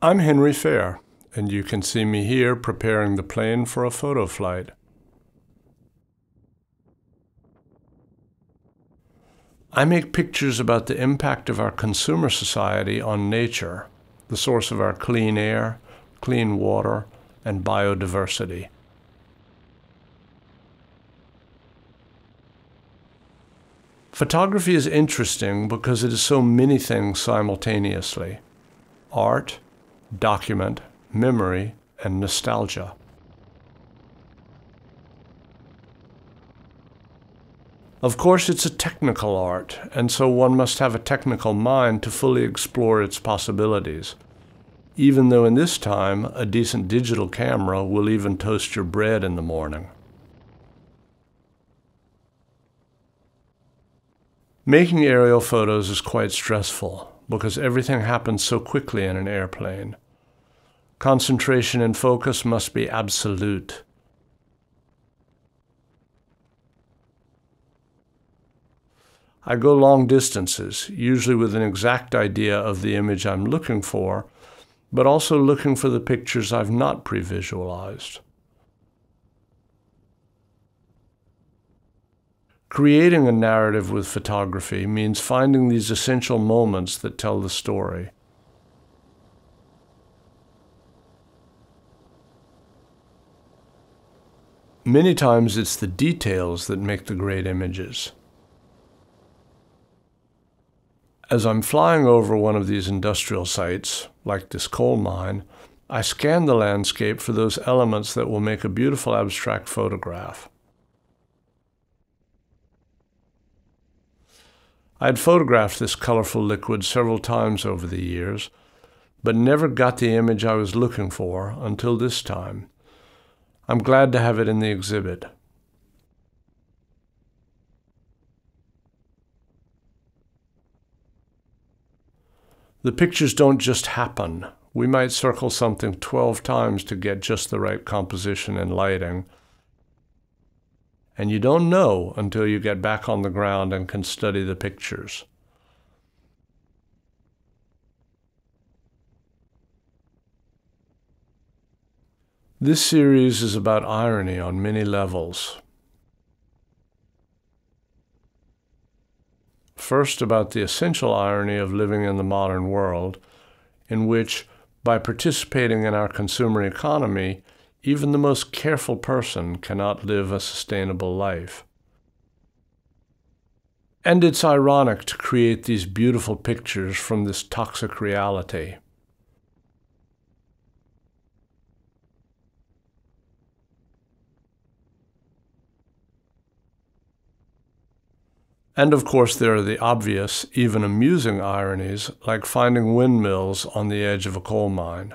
I'm Henry Fair, and you can see me here preparing the plane for a photo flight. I make pictures about the impact of our consumer society on nature, the source of our clean air, clean water, and biodiversity. Photography is interesting because it is so many things simultaneously art, document, memory, and nostalgia. Of course, it's a technical art, and so one must have a technical mind to fully explore its possibilities. Even though in this time, a decent digital camera will even toast your bread in the morning. Making aerial photos is quite stressful because everything happens so quickly in an airplane. Concentration and focus must be absolute. I go long distances, usually with an exact idea of the image I'm looking for, but also looking for the pictures I've not pre visualized. Creating a narrative with photography means finding these essential moments that tell the story. Many times it's the details that make the great images. As I'm flying over one of these industrial sites, like this coal mine, I scan the landscape for those elements that will make a beautiful abstract photograph. I had photographed this colorful liquid several times over the years, but never got the image I was looking for until this time. I'm glad to have it in the exhibit. The pictures don't just happen. We might circle something 12 times to get just the right composition and lighting. And you don't know until you get back on the ground and can study the pictures. This series is about irony on many levels. First, about the essential irony of living in the modern world, in which, by participating in our consumer economy, even the most careful person cannot live a sustainable life. And it's ironic to create these beautiful pictures from this toxic reality. And of course, there are the obvious, even amusing ironies, like finding windmills on the edge of a coal mine.